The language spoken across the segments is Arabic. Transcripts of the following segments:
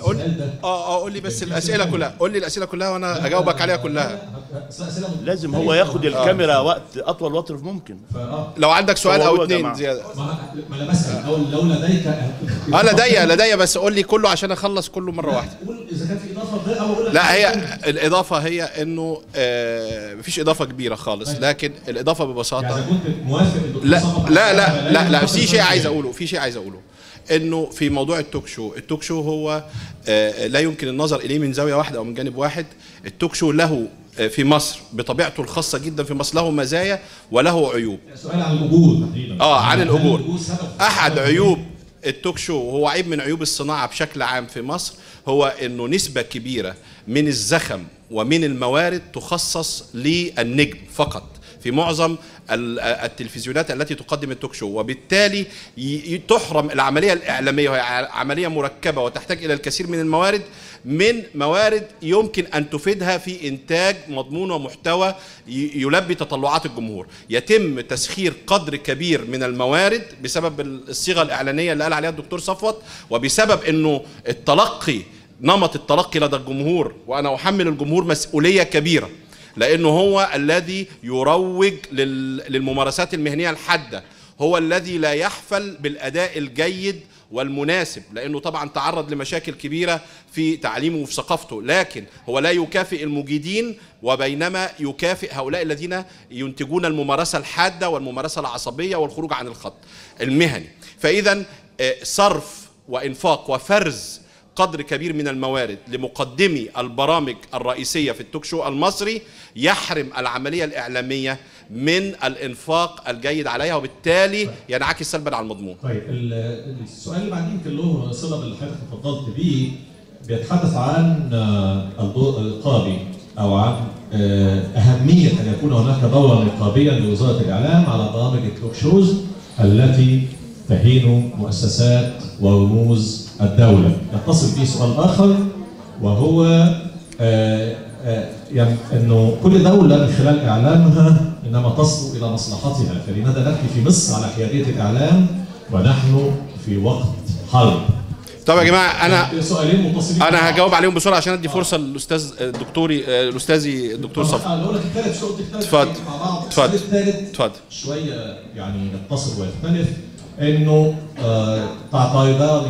قول ده اه اه قول لي بس الاسئله كلها قول لي الاسئله كلها وانا اجاوبك عليها كلها لازم هو ياخد آه. الكاميرا وقت اطول وقت ممكن لو عندك سؤال او اثنين زياده ما انا بسال لو لديك اه لدي لدي بس قول لي كله عشان اخلص كله مره واحده قول اذا كان في اضافه لا هي الاضافه هي انه آه مفيش اضافه كبيره خالص طيب. لكن الاضافه ببساطه يعني كنت موافق لا لا لا لا لا في شيء عايز اقوله في شيء عايز اقوله انه في موضوع التوك شو التوك شو هو آه، لا يمكن النظر اليه من زاويه واحده او من جانب واحد التوك شو له آه، في مصر بطبيعته الخاصة جدا في مصر له مزايا وله عيوب سؤال عن الأجور اه عن الأجور أحد عيوب التوك شو هو عيب من عيوب الصناعة بشكل عام في مصر هو أنه نسبة كبيرة من الزخم ومن الموارد تخصص للنجم فقط في معظم التلفزيونات التي تقدم التوك شو وبالتالي تحرم العملية الإعلامية وهي عملية مركبة وتحتاج إلى الكثير من الموارد من موارد يمكن أن تفيدها في إنتاج مضمون ومحتوى يلبي تطلعات الجمهور يتم تسخير قدر كبير من الموارد بسبب الصيغة الإعلانية اللي قال عليها الدكتور صفوت وبسبب أنه التلقي نمط التلقي لدى الجمهور وأنا أحمل الجمهور مسؤولية كبيرة لأنه هو الذي يروج للممارسات المهنية الحادة هو الذي لا يحفل بالأداء الجيد والمناسب لأنه طبعا تعرض لمشاكل كبيرة في تعليمه وفي ثقافته لكن هو لا يكافئ المجيدين وبينما يكافئ هؤلاء الذين ينتجون الممارسة الحادة والممارسة العصبية والخروج عن الخط المهني فإذا آه، صرف وإنفاق وفرز قدر كبير من الموارد لمقدمي البرامج الرئيسية في التوك شو المصري يحرم العملية الإعلامية من الإنفاق الجيد عليها وبالتالي ينعكس سلبا على المضمون طيب السؤال اللي بعدين يمكن له صلة باللي حضرتك اتفضلت بيه بيتحدث عن آه، الدور القابي أو عن آه، أهمية أن يكون هناك دورا نقابيا لوزارة الإعلام على برامج التوك شوز التي تهين مؤسسات ورموز الدولة يتصل به سؤال آخر وهو آه، آه، يعني أنه كل دولة من خلال إعلامها إنما تصل إلى مصلحتها فلماذا نبكي في مصر على حيادية الإعلام ونحن في وقت حرب طب يا جماعه انا سؤالين متصلين انا هجاوب عليهم بسرعه عشان ادي فرصه للاستاذ الدكتوري آه، الاستاذي الدكتور صفا اقول لك الثالث شو اتفضل اتفضل اتفضل شويه يعني يتصل ويختلف انه آه، تعترضان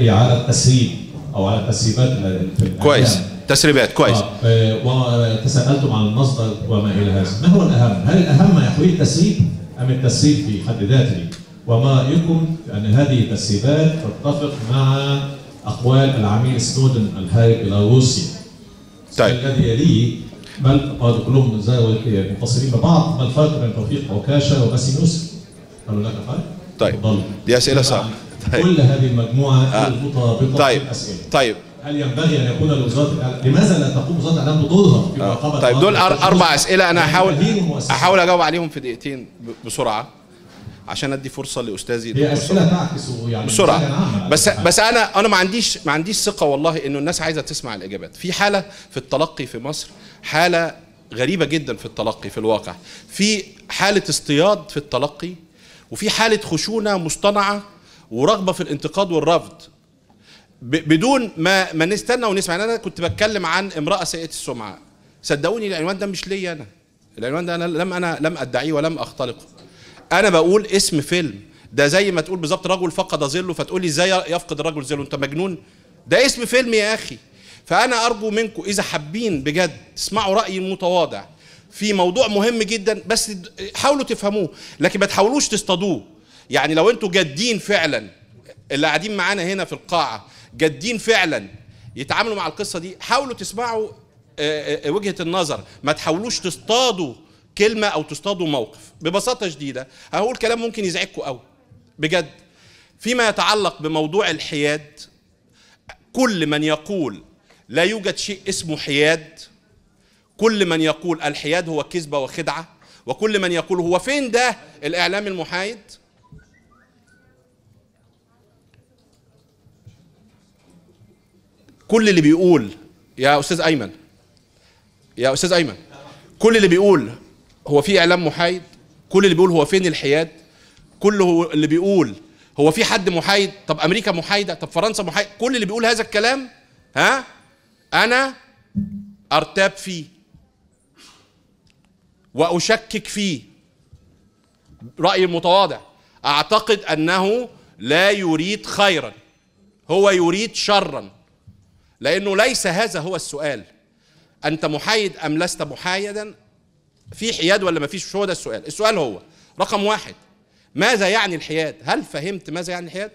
على التسريب او على التسريبات كويس تسريبات كويس وتسالتم آه، آه، وتساءلتم عن المصدر وما الى هذا ما هو الاهم هل الاهم ما يحويه التسريب ام التسريب في حد ذاته وما رايكم ان هذه التسريبات تتفق مع اقوال العميل سنودن الهارب الى روسيا طيب الذي يليه بل قالوا كلهم يعني متصلين ببعض ما الفرق بين توفيق عكاشه وباسيموس؟ يوسف؟ قالوا لك فرق؟ طيب دي اسئله صعبه يعني طيب. كل هذه المجموعه آه. مرتبطه طيب. الأسئلة. طيب هل ينبغي ان يكون لوزاره لماذا لا تقوم وزاره الاعلام بدورها في مراقبه آه. طيب دول اربع اسئله انا يعني احاول احاول اجاوب عليهم في دقيقتين بسرعه عشان ادي فرصه لاستاذي هي اسئله تعكس يعني بسرعه بس بس انا انا ما عنديش ما عنديش ثقه والله انه الناس عايزه تسمع الاجابات في حاله في التلقي في مصر حاله غريبه جدا في التلقي في الواقع في حاله اصطياد في التلقي وفي حالة خشونة مصطنعة ورغبة في الانتقاد والرفض بدون ما ما نستنى ونسمع يعني انا كنت بتكلم عن امراه سيئه السمعه صدقوني العنوان ده مش ليا انا العنوان ده انا لم انا لم ادعيه ولم اختلقه انا بقول اسم فيلم ده زي ما تقول بالظبط رجل فقد ظله فتقول لي ازاي يفقد الرجل ظله انت مجنون ده اسم فيلم يا اخي فانا ارجو منكم اذا حابين بجد تسمعوا رايي المتواضع في موضوع مهم جدا بس حاولوا تفهموه لكن ما تحاولوش تصطادوه يعني لو انتوا جادين فعلا اللي قاعدين معانا هنا في القاعه جادين فعلا يتعاملوا مع القصه دي حاولوا تسمعوا آه، آه، آه، وجهه النظر ما تحاولوش تصطادوا كلمه او تصطادوا موقف ببساطه شديده هقول كلام ممكن يزعجكم قوي بجد فيما يتعلق بموضوع الحياد كل من يقول لا يوجد شيء اسمه حياد كل من يقول الحياد هو كذبة وخدعة وكل من يقول هو فين ده الإعلام المحايد كل اللي بيقول يا أستاذ أيمن يا أستاذ أيمن كل اللي بيقول هو في إعلام محايد كل اللي بيقول هو فين الحياد كل اللي بيقول هو في حد محايد طب امريكا محايده طب فرنسا محايده كل اللي بيقول هذا الكلام ها انا ارتاب فيه واشكك فيه راي متواضع اعتقد انه لا يريد خيرا هو يريد شرا لانه ليس هذا هو السؤال انت محايد ام لست محايدا في حياد ولا ما فيش هو ده السؤال السؤال هو رقم واحد ماذا يعني الحياد هل فهمت ماذا يعني الحياد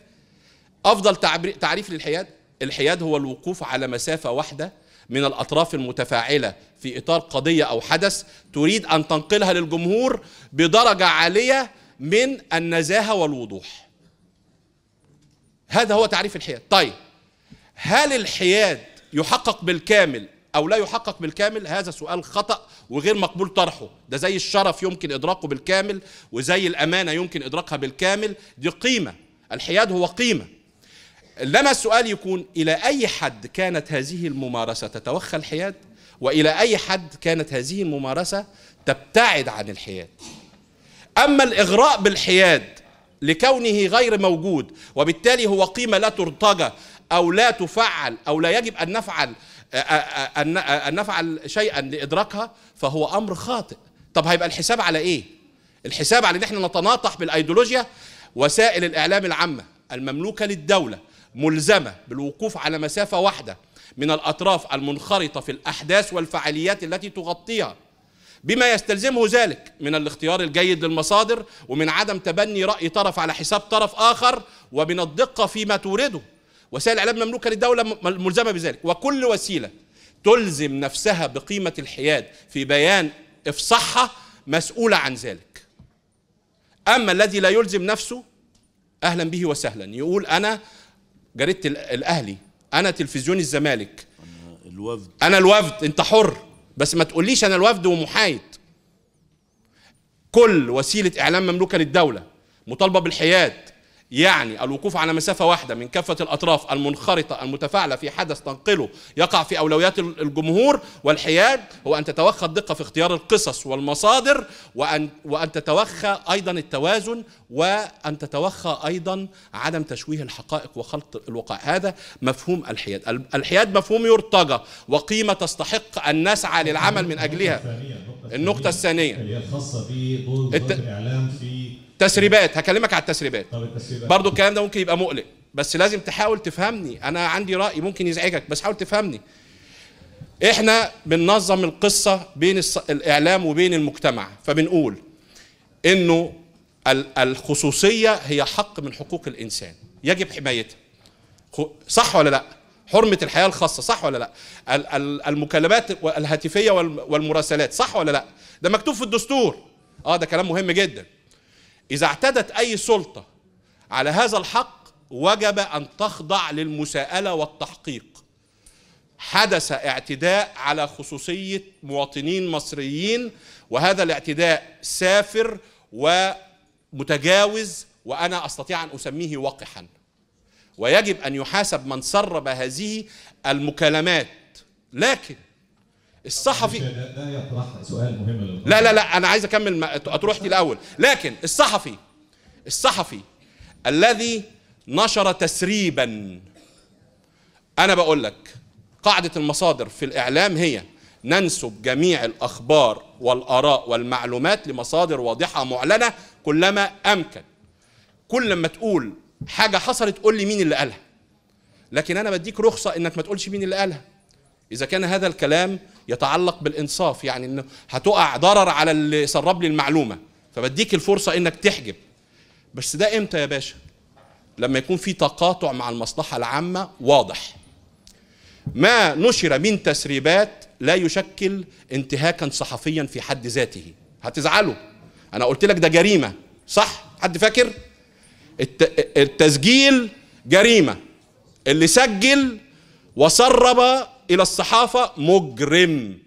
افضل تعريف للحياد الحياد هو الوقوف على مسافه واحده من الأطراف المتفاعلة في إطار قضية أو حدث تريد أن تنقلها للجمهور بدرجة عالية من النزاهة والوضوح هذا هو تعريف الحياد طيب هل الحياد يحقق بالكامل او لا يحقق بالكامل هذا سؤال خطا وغير مقبول طرحه ده زي الشرف يمكن ادراكه بالكامل وزي الامانه يمكن ادراكها بالكامل دي قيمه الحياد هو قيمه لما السؤال يكون إلى أي حد كانت هذه الممارسة تتوخى الحياد وإلى أي حد كانت هذه الممارسة تبتعد عن الحياد أما الإغراء بالحياد لكونه غير موجود وبالتالي هو قيمة لا ترتجى أو لا تفعل أو لا يجب أن نفعل أن نفعل شيئا لإدراكها فهو أمر خاطئ طب هيبقى الحساب على إيه؟ الحساب على إن احنا نتناطح بالأيديولوجيا وسائل الإعلام العامة المملوكة للدولة ملزمه بالوقوف على مسافه واحده من الاطراف المنخرطه في الاحداث والفعاليات التي تغطيها بما يستلزمه ذلك من الاختيار الجيد للمصادر ومن عدم تبني راي طرف على حساب طرف اخر ومن الدقه فيما تورده وسائل الاعلام مملوكه للدوله ملزمه بذلك وكل وسيله تلزم نفسها بقيمه الحياد في بيان إفصحة مسؤوله عن ذلك اما الذي لا يلزم نفسه اهلا به وسهلا يقول انا جريده الاهلي انا تلفزيون الزمالك الوفد انا الوفد انت حر بس ما تقوليش انا الوفد ومحايد كل وسيله اعلام مملوكه للدوله مطالبه بالحياد يعني الوقوف على مسافة واحدة من كافة الأطراف المنخرطة المتفاعلة في حدث تنقله يقع في أولويات الجمهور والحياد هو أن تتوخى الدقة في اختيار القصص والمصادر وأن, وأن تتوخى أيضا التوازن وأن تتوخى أيضا عدم تشويه الحقائق وخلط الوقائع هذا مفهوم الحياد الحياد مفهوم يرتجى وقيمة تستحق أن نسعى للعمل من أجلها النقطة الثانية الخاصة بدور الإعلام في تسريبات هكلمك على التسريبات برضو الكلام ده ممكن يبقى مقلق بس لازم تحاول تفهمني انا عندي راي ممكن يزعجك بس حاول تفهمني احنا بننظم القصه بين الاعلام وبين المجتمع فبنقول انه الخصوصيه هي حق من حقوق الانسان يجب حمايتها صح ولا لا حرمة الحياة الخاصة صح ولا لا المكالمات الهاتفية والمراسلات صح ولا لا ده مكتوب في الدستور اه ده كلام مهم جدا إذا اعتدت أي سلطة على هذا الحق وجب أن تخضع للمساءلة والتحقيق حدث اعتداء على خصوصية مواطنين مصريين وهذا الاعتداء سافر ومتجاوز وأنا أستطيع أن أسميه وقحا ويجب أن يحاسب من سرب هذه المكالمات لكن الصحفي يطرح سؤال مهم لا لا لا انا عايز اكمل اطروحتي الاول لكن الصحفي الصحفي الذي نشر تسريبا انا بقول لك قاعده المصادر في الاعلام هي ننسب جميع الاخبار والاراء والمعلومات لمصادر واضحه معلنه كلما امكن كل ما تقول حاجه حصلت قول لي مين اللي قالها لكن انا بديك رخصه انك ما تقولش مين اللي قالها اذا كان هذا الكلام يتعلق بالانصاف يعني انه هتقع ضرر على اللي سرب لي المعلومه فبديك الفرصه انك تحجب بس ده امتى يا باشا لما يكون في تقاطع مع المصلحه العامه واضح ما نشر من تسريبات لا يشكل انتهاكا صحفيا في حد ذاته هتزعلوا انا قلت لك ده جريمه صح حد فاكر التسجيل جريمه اللي سجل وسرب إلى الصحافة مجرم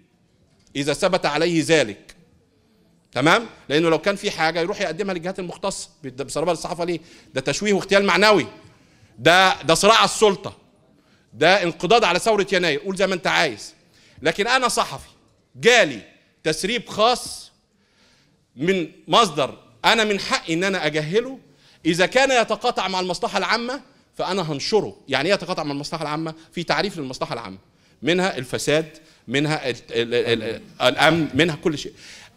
إذا ثبت عليه ذلك تمام لأنه لو كان في حاجة يروح يقدمها للجهات المختصة بيسربها للصحافه ليه ده تشويه واغتيال معنوي ده ده صراع على السلطة ده انقضاض على ثورة يناير قول زي ما أنت عايز لكن أنا صحفي جالي تسريب خاص من مصدر أنا من حقي إن أنا أجهله إذا كان يتقاطع مع المصلحة العامة فأنا هنشره يعني إيه يتقاطع مع المصلحة العامة في تعريف للمصلحة العامة منها الفساد منها الامن منها كل شيء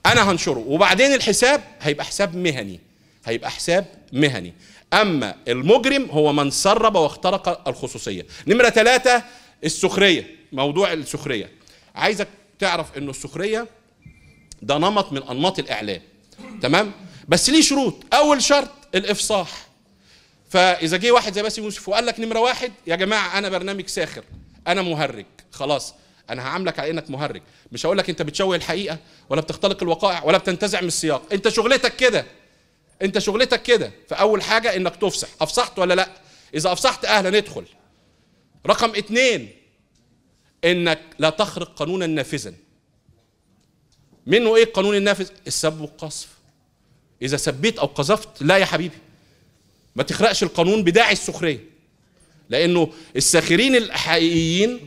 انا هنشره وبعدين الحساب هيبقى حساب مهني هيبقى حساب مهني اما المجرم هو من سرب واخترق الخصوصيه نمره ثلاثة السخريه موضوع السخريه عايزك تعرف انه السخريه ده نمط من انماط الاعلام تمام بس ليه شروط اول شرط الافصاح فاذا جه واحد زي باسم يوسف وقال لك نمره واحد يا جماعه انا برنامج ساخر انا مهرج خلاص انا هعاملك على انك مهرج مش هقول لك انت بتشوه الحقيقه ولا بتختلق الوقائع ولا بتنتزع من السياق انت شغلتك كده انت شغلتك كده فاول حاجه انك تفصح افصحت ولا لا اذا افصحت اهلا ادخل رقم اتنين انك لا تخرق قانونا نافذا منه ايه القانون النافذ السب والقصف اذا سبيت او قذفت لا يا حبيبي ما تخرقش القانون بداعي السخريه لأنه الساخرين الحقيقيين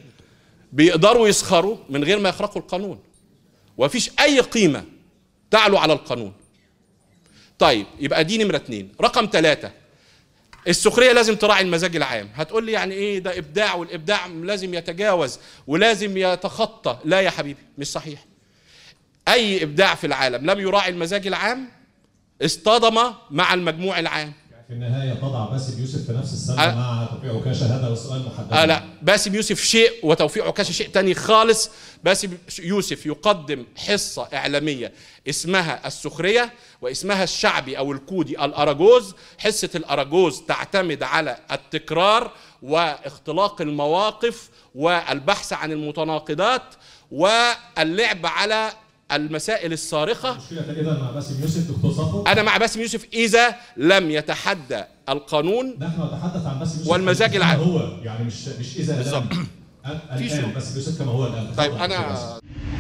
بيقدروا يسخروا من غير ما يخرقوا القانون ومفيش أي قيمة تعلو على القانون طيب يبقى دي نمرة اتنين رقم ثلاثة السخريه لازم تراعي المزاج العام هتقول لي يعني ايه ده ابداع والابداع لازم يتجاوز ولازم يتخطى لا يا حبيبي مش صحيح اي ابداع في العالم لم يراعي المزاج العام اصطدم مع المجموع العام في النهايه تضع باسم يوسف في نفس السنه أه مع توفيق عكاشه هذا سؤال محدد آه لا باسم يوسف شيء وتوفيق عكاشه شيء ثاني خالص باسم يوسف يقدم حصه اعلاميه اسمها السخريه واسمها الشعبي او الكودي الاراجوز حصه الاراجوز تعتمد على التكرار واختلاق المواقف والبحث عن المتناقضات واللعب على المسائل الصارخة أنا مع باسم يوسف إذا لم يتحدى القانون نحن نتحدث عن باسم يوسف والمزاج العام هو يعني مش مش إذا لم في شروط يوسف كما هو الآن طيب أنا